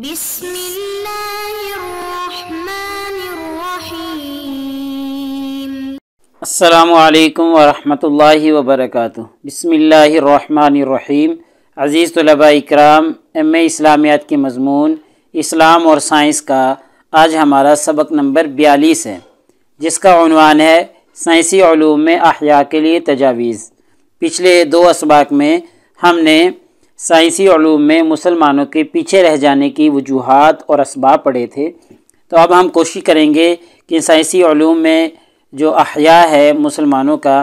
بسم الله الرحمن الرحيم अज़ीज़ तलबा इकराम एम इस्लामियात के मजमून इस्लाम और साइंस का आज हमारा सबक नंबर बयालीस है जिसका उनवान है साइंसी में अहिया के लिए तजावीज़ पिछले दो इसबाक में हमने साइंसी ूम में मुसलमानों के पीछे रह जाने की वजूहत और इसबाब पड़े थे तो अब हम कोशिश करेंगे कि साइंसी ूम में जो अहिया है मुसलमानों का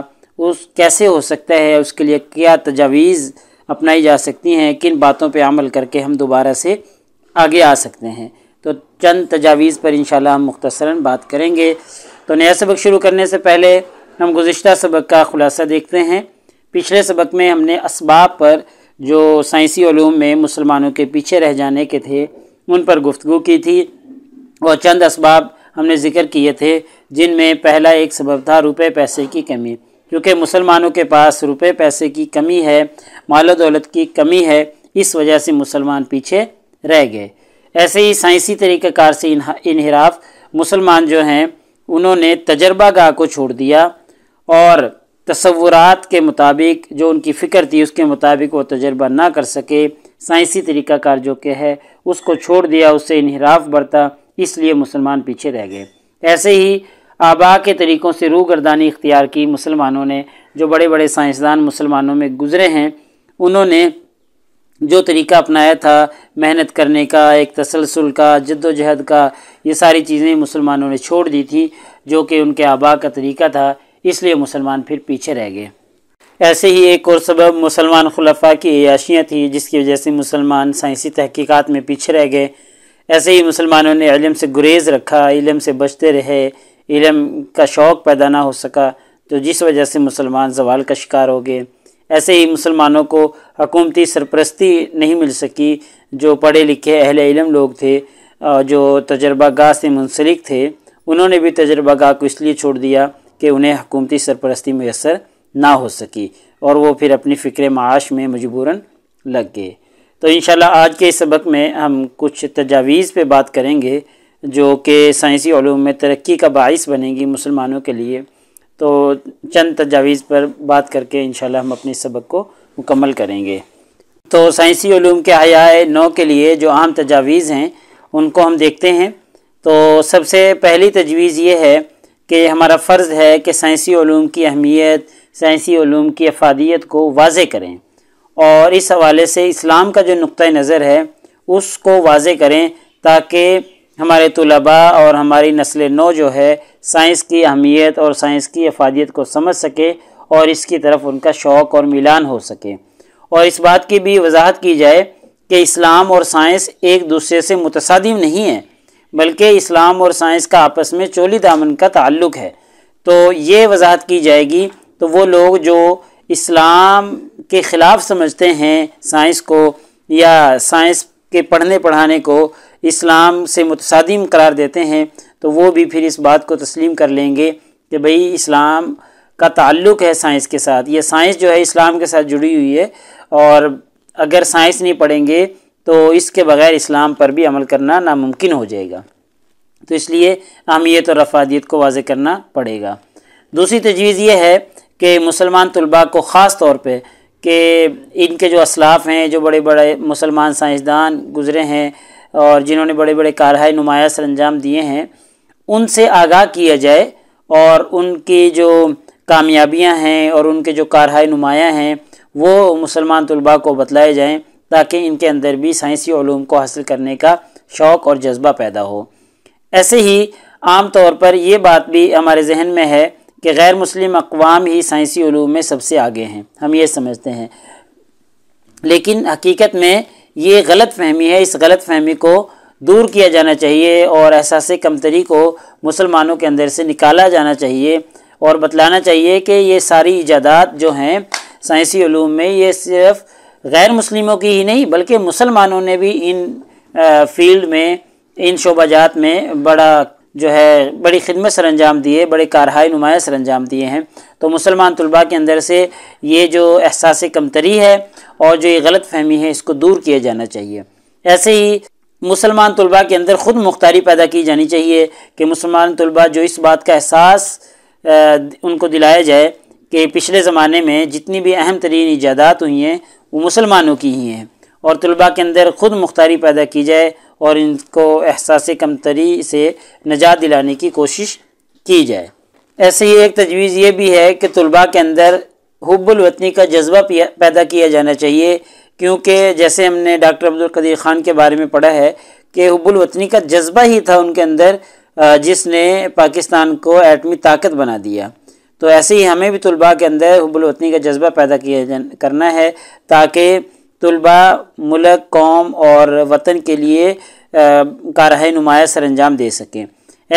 उस कैसे हो सकता है उसके लिए क्या तजावीज़ अपनाई जा सकती हैं किन बातों पर अमल करके हम दोबारा से आगे आ सकते हैं तो चंद तजावीज़ पर इन हम मुख्तसरा बात करेंगे तो नया सबक शुरू करने से पहले हम गुज्त सबक का ख़ुलासा देखते हैं पिछले सबक में हमने इसबाब पर जो साइंसी ूम में मुसलमानों के पीछे रह जाने के थे उन पर गुफ्तु की थी और चंद इसबाब हमने ज़िक्र किए थे जिनमें पहला एक सबब था रुपये पैसे की कमी क्योंकि मुसलमानों के पास रुपये पैसे की कमी है माल दौलत की कमी है इस वजह से मुसलमान पीछे रह गए ऐसे ही साइंसी तरीक़ाकार से इनहराफ मुसलमान जो हैं उन्होंने तजर्बा गाह को छोड़ दिया और तस्वुरात के मुताबिक जो उनकी फ़िक्र थी उसके मुताबिक वो तजर्बा ना कर सके साइंसी तरीक़ाकार जो के है उसको छोड़ दिया उससे इनहराफ बढ़ता इसलिए मुसलमान पीछे रह गए ऐसे ही आबा के तरीक़ों से रू गर्दानी इख्तियार की मुसलमानों ने जो बड़े बड़े साइंसदान मुसलमानों में गुज़रे हैं उन्होंने जो तरीका अपनाया था मेहनत करने का एक तसलसल का जद्दोजहद का ये सारी चीज़ें मुसलमानों ने छोड़ दी थी जो कि उनके आबा का तरीका था इसलिए मुसलमान फिर पीछे रह गए ऐसे ही एक और सबब मुसलमान खुलफा की याशियाँ थी जिसकी वजह से मुसलमान साइंसी तहकीकात में पीछे रह गए ऐसे ही मुसलमानों ने इलम से गुरेज़ रखा इलम से बचते रहे इलम का शौक़ पैदा ना हो सका तो जिस वजह से मुसलमान जवाल का शिकार हो गए ऐसे ही मुसलमानों को हकूमती सरपरस्ती नहीं मिल सकी जो पढ़े लिखे अहल इलम लोग थे जो तजर्बा गाह से मुंसलिक थे उन्होंने भी तजर्बा गाह को इसलिए छोड़ दिया कि उन्हें हकूमती सरपरस्ती मैसर ना हो सकी और वो फिर अपनी फ़िक्र माश में मजबूरन लग गए तो इन आज के इस सबक में हम कुछ तजावीज़ पर बात करेंगे जो कि साइंसी ूम में तरक्की का बायस बनेगी मुसलमानों के लिए तो चंद तजावीज़ पर बात करके इन हम अपने सबक को मुकम्मल करेंगे तो साइंसी ूम के हया नौ के लिए जो आम तजावीज़ हैं उनको हम देखते हैं तो सबसे पहली तजवीज़ ये है कि हमारा फ़र्ज़ है कि साइंसी ूम की अहमियत साइंसी ूम की अफादियत को वाज करें और इस हवाले से इस्लाम का जो नुक़ नज़र है उसको वाज करें ताकि हमारे तलबा और हमारी नस्ल नौ जो है साइंस की अहमियत और साइंस की अफादियत को समझ सके और इसकी तरफ उनका शौक़ और मिलान हो सके और इस बात की भी वजाहत की जाए कि इस्लाम और साइंस एक दूसरे से मुतसादिम नहीं है बल्कि इस्लाम और साइंस का आपस में चोली दामन का ताल्लुक है तो ये वजाहत की जाएगी तो वो लोग जो इस्लाम के ख़िलाफ़ समझते हैं साइंस को या साइंस के पढ़ने पढ़ाने को इस्लाम से मुतसादिम करार देते हैं तो वो भी फिर इस बात को तस्लीम कर लेंगे कि भई इस्लाम का ताल्लुक़ है साइंस के साथ ये साइंस जो है इस्लाम के साथ जुड़ी हुई है और अगर साइंस नहीं पढ़ेंगे तो इसके बगैर इस्लाम पर भी अमल करना नामुमकिन हो जाएगा तो इसलिए अहमियत और अफादियत को वाज करना पड़ेगा दूसरी तजवीज़ ये है कि मुसलमान तलबा को ख़ास तौर पर कि इनके जो असलाफ हैं जो बड़े बड़े मुसलमान साइंसदान गुज़रे हैं और जिन्होंने बड़े बड़े कारहाई नुमाया सर अंजाम दिए हैं उनसे आगाह किया जाए और उनकी जो कामयाबियां हैं और उनके जो कारहाई नुमाया हैं वो मुसलमान तलबा को बतलाए जाएँ ताकि इनके अंदर भी साइंसी ूम को हासिल करने का शौक़ और जज्बा पैदा हो ऐसे ही आम तौर पर ये बात भी हमारे जहन में है कि गैर मुस्लिम अकवाम ही साइंसी ूम में सबसे आगे हैं हम ये समझते हैं लेकिन हकीकत में ये गलत फहमी है इस गलत फहमी को दूर किया जाना चाहिए और एहसास कमतरी को मुसलमानों के अंदर से निकाला जाना चाहिए और बतलाना चाहिए कि ये सारी ईजादात जो हैं साइंसी ूम में ये सिर्फ़ गैर मुस्लिमों की ही नहीं बल्कि मुसलमानों ने भी इन फील्ड में इन शोबाजात में बड़ा जो है बड़ी खिदमत सर अंजाम दिए बड़े कारहाय नुमाया सर अंजाम दिए हैं तो मुसलमान तलबा के अंदर से ये जो एहसास कमतरी है और जो ये गलत फहमी है इसको दूर किया जाना चाहिए ऐसे ही मुसलमान तलबा के अंदर ख़ुद मुख्तारी पैदा की जानी चाहिए कि मुसलमान तलबा जो इस बात का एहसास उनको दिलाया जाए कि पिछले ज़माने में जितनी भी अहम तरीन ईजादात हुई हैं वो मुसलमानों की ही हैं और तलबा के अंदर ख़ुद मुख्तारी पैदा की जाए और इनको एहसास कमतरी से नजात दिलाने की कोशिश की जाए ऐसे ही एक तजवीज़ ये भी है कि तलबा के अंदर वतनी का जज्बा पैदा किया जाना चाहिए क्योंकि जैसे हमने डॉक्टर अब्दुल कदीर ख़ान के बारे में पढ़ा है कि वतनी का जज्बा ही था उनके अंदर जिसने पाकिस्तान को एटमी ताकत बना दिया तो ऐसे ही हमें भी तलबा के अंदर हब्बुलवतनी का जज्बा पैदा किया करना है ताकि तलबा मुलक कौम और वतन के लिए कारह नुमाया सर अंजाम दे सकें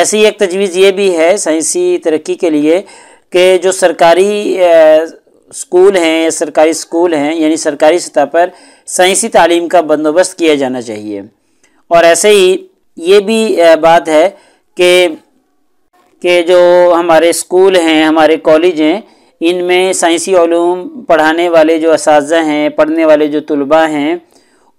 ऐसी एक तजवीज़ ये भी है साइंसी तरक्की के लिए कि जो सरकारी स्कूल हैं या सरकारी स्कूल हैं यानी सरकारी सतह पर साइंसी तालीम का बंदोबस्त किया जाना चाहिए और ऐसे ही ये भी बात है कि कि जो हमारे स्कूल हैं हमारे कॉलेज हैं इनमें साइंसी ूम पढ़ाने वाले जो इस हैं पढ़ने वाले जो तलबा हैं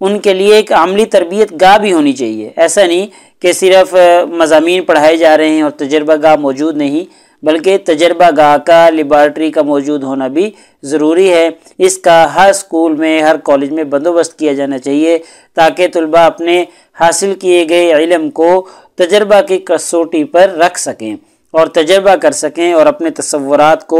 उनके लिए एक अमली तरबियत गाह भी होनी चाहिए ऐसा नहीं कि सिर्फ मजामी पढ़ाए जा रहे हैं और तजर्बा गाह मौजूद नहीं बल्कि तजर्बा गाह का लेबार्ट्री का मौजूद होना भी ज़रूरी है इसका हर स्कूल में हर कॉलेज में बंदोबस्त किया जाना चाहिए ताकि तलबा अपने हासिल किए गए इलम को तजर्बा की कसौटी पर रख सकें और तजर्बा कर सकें और अपने तस्वुरात को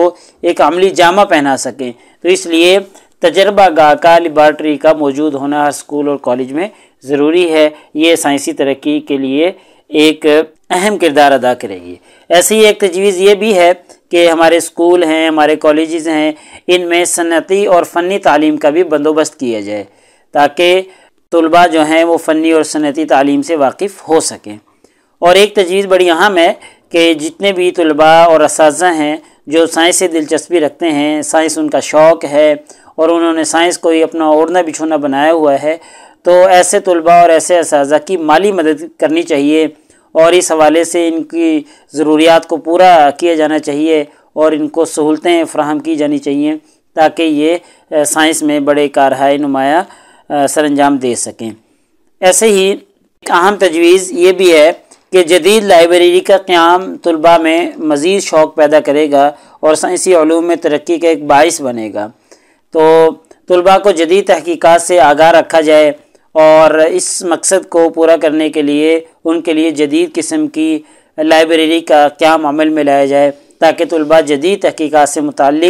एक अमली जामा पहना सकें तो इसलिए तजर्बा गाह का लिबार्ट्री का मौजूद होना हर स्कूल और कॉलेज में ज़रूरी है ये साइंसी तरक्की के लिए एक अहम किरदार अदा करेगी ऐसी एक तजवीज़ ये भी है कि हमारे स्कूल हैं हमारे कॉलेज़ हैं इनमें सनती और फ़नी तालीम का भी बंदोबस्त किया जाए ताकि तलबा जो हैं वो फ़नी और सनती तालीम से वाकिफ़ हो सकें और एक तजवीज़ बड़ी अहम है कि जितने भी तलबा और इस हैं जो साइंस से दिलचस्पी रखते हैं साइंस उनका शौक़ है और उन्होंने साइंस को ही अपना ओढ़ना बिछोना बनाया हुआ है तो ऐसे तलबा और ऐसे इस की माली मदद करनी चाहिए और इस हवाले से इनकी ज़रूरियात को पूरा किया जाना चाहिए और इनको सहूलतें फ्राहम की जानी चाहिए ताकि ये साइंस में बड़े कारहाय नुमाया सरंजाम दे सकें ऐसे ही अहम तजवीज़ ये भी है कि जदीद लाइब्रेरी का क़्याम तलबा में मज़ीद शौक़ पैदा करेगा और साइंसी ूम में तरक्की का एक बास बनेगा तो तलबा को जदीद तहकीक़ात से आगाह रखा जाए और इस मकसद को पूरा करने के लिए उनके लिए जदीद किस्म की लाइब्रेरी का क़्याम अमल में लाया जाए ताकि तलबा जदीद तहकीक़ात से मुतल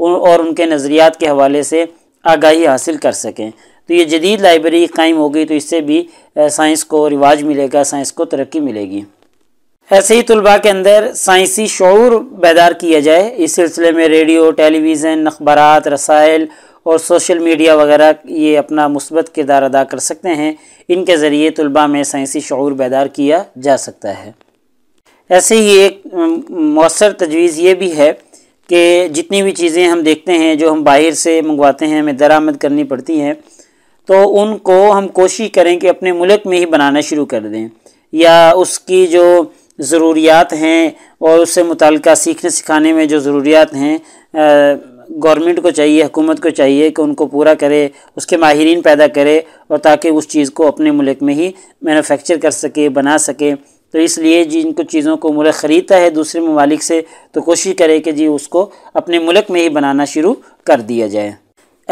और उनके नज़रियात के हवाले से आगाही हासिल कर सकें तो ये जदीद लाइब्रेरी कायम होगी तो इससे भी साइंस को रिवाज मिलेगा साइंस को तरक्की मिलेगी ऐसे ही तलबा के अंदर साइंसी शौर बेदार किया जाए इस सिलसिले में रेडियो टेलीविज़न अखबार रसायल और सोशल मीडिया वगैरह ये अपना मुस्बत किरदार अदा कर सकते हैं इनके ज़रिए तलबा में साइंसी शौर बेदार किया जा सकता है ऐसे ही एक मौसर तजवीज़ ये भी है कि जितनी भी चीज़ें हम देखते हैं जो हम बाहर से मंगवाते हैं हमें दरामद करनी पड़ती हैं तो उनको हम कोशिश करें कि अपने मुल्क में ही बनाना शुरू कर दें या उसकी जो ज़रूरियात हैं और उससे मुतल सीखने सिखाने में जो ज़रूरियात हैं गवर्नमेंट को चाहिए हुकूमत को चाहिए कि उनको पूरा करे उसके माहरीन पैदा करे और ताकि उस चीज़ को अपने मुल्क में ही मैनुफेक्चर कर सके बना सके तो इसलिए जिनको चीज़ों को मुल्क ख़रीदता है दूसरे ममालिक से तो कोशिश करे कि जी उसको अपने मुल्क में ही बनाना शुरू कर दिया जाए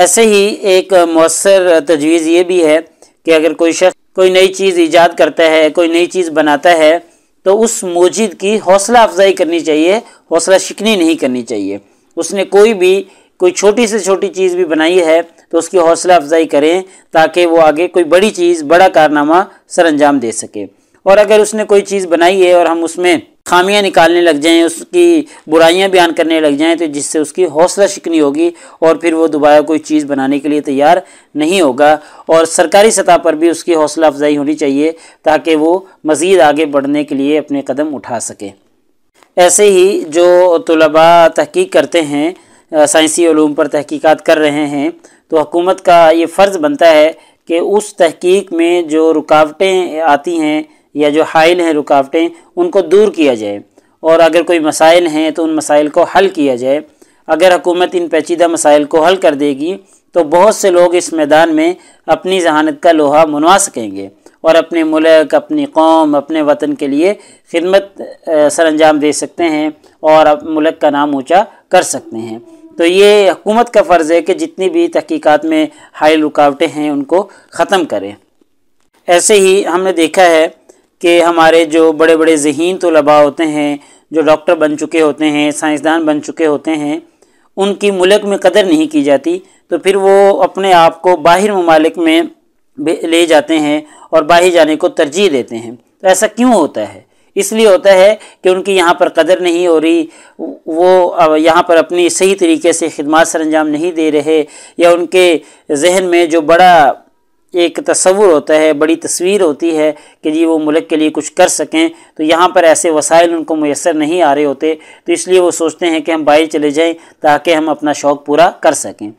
ऐसे ही एक मौसर तजवीज़ ये भी है कि अगर कोई शख्स कोई नई चीज़ ईजाद करता है कोई नई चीज़ बनाता है तो उस मौजिद की हौसला अफजाई करनी चाहिए हौसला शिकनी नहीं करनी चाहिए उसने कोई भी कोई छोटी से छोटी चीज़ भी बनाई है तो उसकी हौसला अफजाई करें ताकि वो आगे कोई बड़ी चीज़ बड़ा कारनामा सर अंजाम दे सके और अगर उसने कोई चीज़ बनाई है और हम उसमें खामियां निकालने लग जाएं उसकी बुराइयां बयान करने लग जाएं तो जिससे उसकी हौसला शिकनी होगी और फिर वो दोबारा कोई चीज़ बनाने के लिए तैयार नहीं होगा और सरकारी सतह पर भी उसकी हौसला अफजाई होनी चाहिए ताकि वो मज़ीद आगे बढ़ने के लिए अपने कदम उठा सकें ऐसे ही जो तलबा तहकीक करते हैं साइंसी ूम पर तहकीकात कर रहे हैं तो हुकूमत का ये फ़र्ज़ बनता है कि उस तहकीक में जो रुकावटें आती हैं या जो हाइल हैं रुकावटें उनको दूर किया जाए और अगर कोई मसाइल हैं तो उन मसाइल को हल किया जाए अगर हुकूमत इन पेचीदा मसाइल को हल कर देगी तो बहुत से लोग इस मैदान में अपनी जहानत का लोहा मनवा सकेंगे और अपने मुल्क अपनी कौम अपने वतन के लिए खिदमत सर अंजाम दे सकते हैं और मुल्क का नाम ऊँचा कर सकते हैं तो ये हुकूमत का फ़र्ज़ है कि जितनी भी तहकीक़ात में हाई रुकावटें हैं उनको ख़त्म करें ऐसे ही हमने देखा है कि हमारे जो बड़े बड़े जहन तलबा होते हैं जो डॉक्टर बन चुके होते हैं साइंसदान बन चुके होते हैं उनकी मुल्क में कदर नहीं की जाती तो फिर वो अपने आप को बाहर ममालिक में ले जाते हैं और बाहर जाने को तरजीह देते हैं तो ऐसा क्यों होता है इसलिए होता है कि उनकी यहाँ पर कदर नहीं हो रही वो यहाँ पर अपनी सही तरीके से खदमात अंजाम नहीं दे रहे या उनके जहन में जो बड़ा एक तस्वुर होता है बड़ी तस्वीर होती है कि जी वो मुल्क के लिए कुछ कर सकें तो यहाँ पर ऐसे वसाइल उनको मैसर नहीं आ रहे होते तो इसलिए वो सोचते हैं कि हम बाहर चले जाएँ ताकि हम अपना शौक़ पूरा कर सकें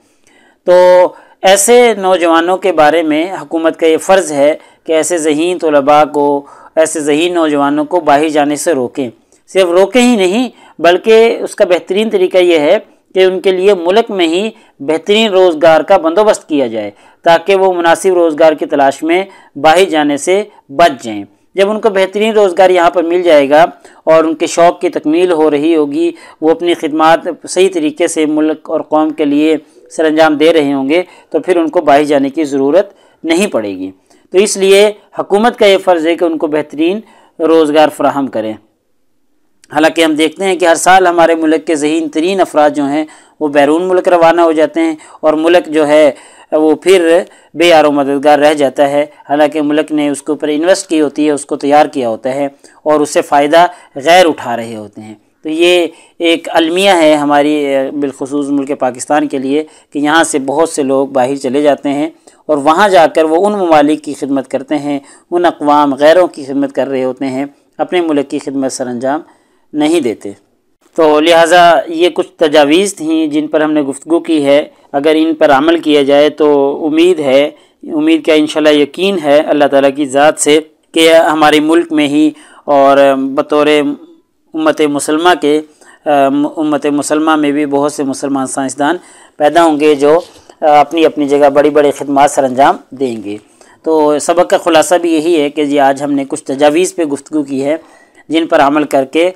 तो ऐसे नौजवानों के बारे में हुकूमत का ये फ़र्ज़ है कि ऐसे जहीन तलबा को ऐसे जहीन नौजवानों को बाहर जाने से रोकें सिर्फ रोकें ही नहीं बल्कि उसका बेहतरीन तरीका यह है कि उनके लिए मुल्क में ही बेहतरीन रोज़गार का बंदोबस्त किया जाए ताकि वो मुनासिब रोज़गार की तलाश में बाहर जाने से बच जाएं जब उनको बेहतरीन रोज़गार यहाँ पर मिल जाएगा और उनके शौक़ की तकमील हो रही होगी वो अपनी खदमात सही तरीके से मुल्क और कौम के लिए सर अंजाम दे रहे होंगे तो फिर उनको बाहर जाने की ज़रूरत नहीं पड़ेगी तो इसलिए हुकूमत का ये फ़र्ज़ है कि उनको बेहतरीन रोज़गार फ्राहम करें हालांकि हम देखते हैं कि हर साल हमारे मुल्क के ज़हन तरीन अफराद जो हैं वो बैरून मुल्क रवाना हो जाते हैं और मुल्क जो है वो फिर आर मददगार रह जाता है हालांकि मुल्क ने उसके ऊपर इन्वेस्ट की होती है उसको तैयार किया होता है और उससे फ़ायदा गैर उठा रहे होते हैं तो ये एक अलमिया है हमारी बिलखसूस मुल्क पाकिस्तान के लिए कि यहाँ से बहुत से लोग बाहर चले जाते हैं और वहाँ जाकर वो उन ममालिक की खिदमत करते हैं उन अकवाम गैरों की खिदमत कर रहे होते हैं अपने मुल्क की खिदमत सर अंजाम नहीं देते तो लिहाजा ये कुछ तजावीज़ थी जिन पर हमने गुफ्तु की है अगर इन पर अमल किया जाए तो उम्मीद है उम्मीद क्या इन यकीन है अल्लाह ताला की ज़ात से कि हमारे मुल्क में ही और बतौर उम्मत मुसलमा के उम्मत मुसलमा में भी बहुत से मुसलमान साइंसदान पैदा होंगे जो अपनी अपनी जगह बड़ी बड़ी खदमात सर अंजाम देंगे तो सबक का ख़ुलासा भी यही है कि जी आज हमने कुछ तजावीज़ पर गुफ्तु की है जिन पर अमल करके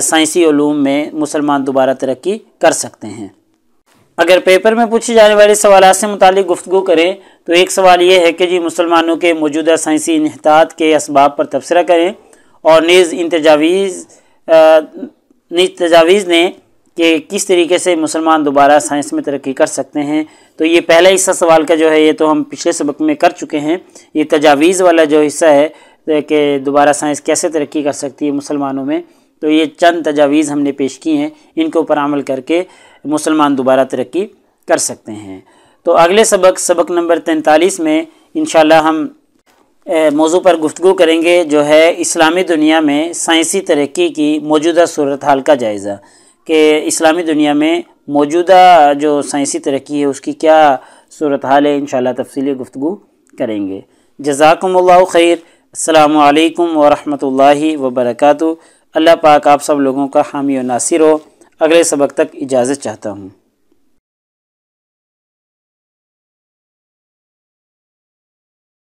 साइंसी ूम में मुसलमान दोबारा तरक्की कर सकते हैं अगर पेपर में पूछे जाने वाले सवाल से मुतल गुफ्तु करें तो एक सवाल ये है कि जी मुसलमानों के मौजूदा साइंसी इनहतात के इसबाब पर तबसरा करें और नीज़ इन तजावीज़ नीज तजावीज़ ने कि किस तरीके से मुसलमान दोबारा साइंस में तरक्की कर सकते हैं तो ये पहला हिस्सा सवाल का जो है ये तो हम पिछले सबक में कर चुके हैं ये तजावीज़ वाला जो हिस्सा है तो कि दोबारा साइंस कैसे तरक्की कर सकती है मुसलमानों में तो ये चंद तजावीज़ हमने पेश की हैं इनके ऊपर अमल करके मुसलमान दोबारा तरक्की कर सकते हैं तो अगले सबक सबक नंबर तैंतालीस में इन हम मौजू पर गुफ्तु करेंगे जो है इस्लामी दुनिया में साइंसी तरक्की की मौजूदा सूरत हाल का जायज़ा कि इस्लामी दुनिया में मौजूदा जो साइंसी तरक्की है उसकी क्या सूरत हाल है इन शफसली गुफ्तु करेंगे जजाकम्ला खैर अल्लाम वरम् वबरक अल्लाह पाक आप सब लोगों का हामी और नासिर हो अगले सबक तक इजाज़त चाहता हूँ